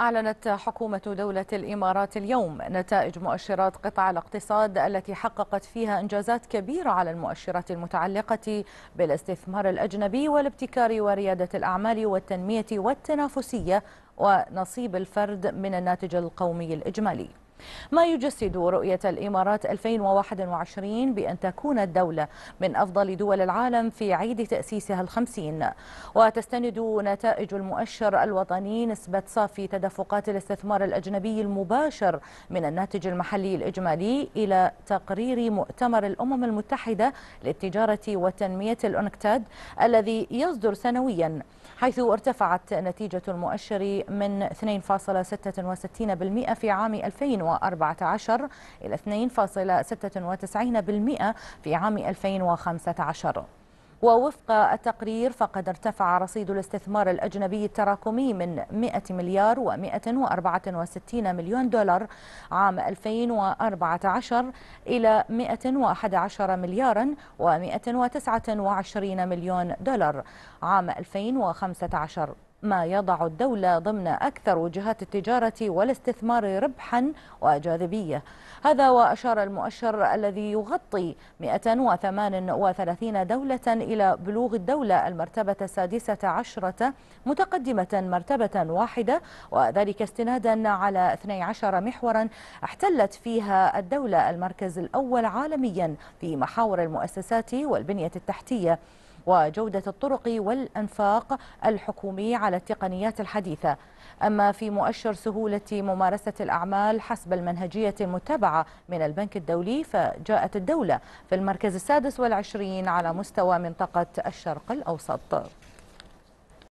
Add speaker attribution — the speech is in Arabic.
Speaker 1: أعلنت حكومة دولة الإمارات اليوم نتائج مؤشرات قطاع الاقتصاد التي حققت فيها إنجازات كبيرة على المؤشرات المتعلقة بالاستثمار الأجنبي والابتكار وريادة الأعمال والتنمية والتنافسية ونصيب الفرد من الناتج القومي الإجمالي ما يجسد رؤية الإمارات 2021 بأن تكون الدولة من أفضل دول العالم في عيد تأسيسها الخمسين وتستند نتائج المؤشر الوطني نسبة صافي تدفقات الاستثمار الأجنبي المباشر من الناتج المحلي الإجمالي إلى تقرير مؤتمر الأمم المتحدة للتجارة والتنمية الأونكتاد الذي يصدر سنويا حيث ارتفعت نتيجة المؤشر من 2.66% في عام 2000 إلى 2.96% في عام 2015 ووفق التقرير فقد ارتفع رصيد الاستثمار الأجنبي التراكمي من 100 مليار و164 مليون دولار عام 2014 إلى 111 مليارا و129 مليون دولار عام 2015 ما يضع الدولة ضمن أكثر وجهات التجارة والاستثمار ربحا وجاذبية هذا وأشار المؤشر الذي يغطي 138 دولة إلى بلوغ الدولة المرتبة السادسة عشرة متقدمة مرتبة واحدة وذلك استنادا على 12 محورا احتلت فيها الدولة المركز الأول عالميا في محاور المؤسسات والبنية التحتية وجودة الطرق والأنفاق الحكومي على التقنيات الحديثة أما في مؤشر سهولة ممارسة الأعمال حسب المنهجية المتبعة من البنك الدولي فجاءت الدولة في المركز السادس والعشرين على مستوى منطقة الشرق الأوسط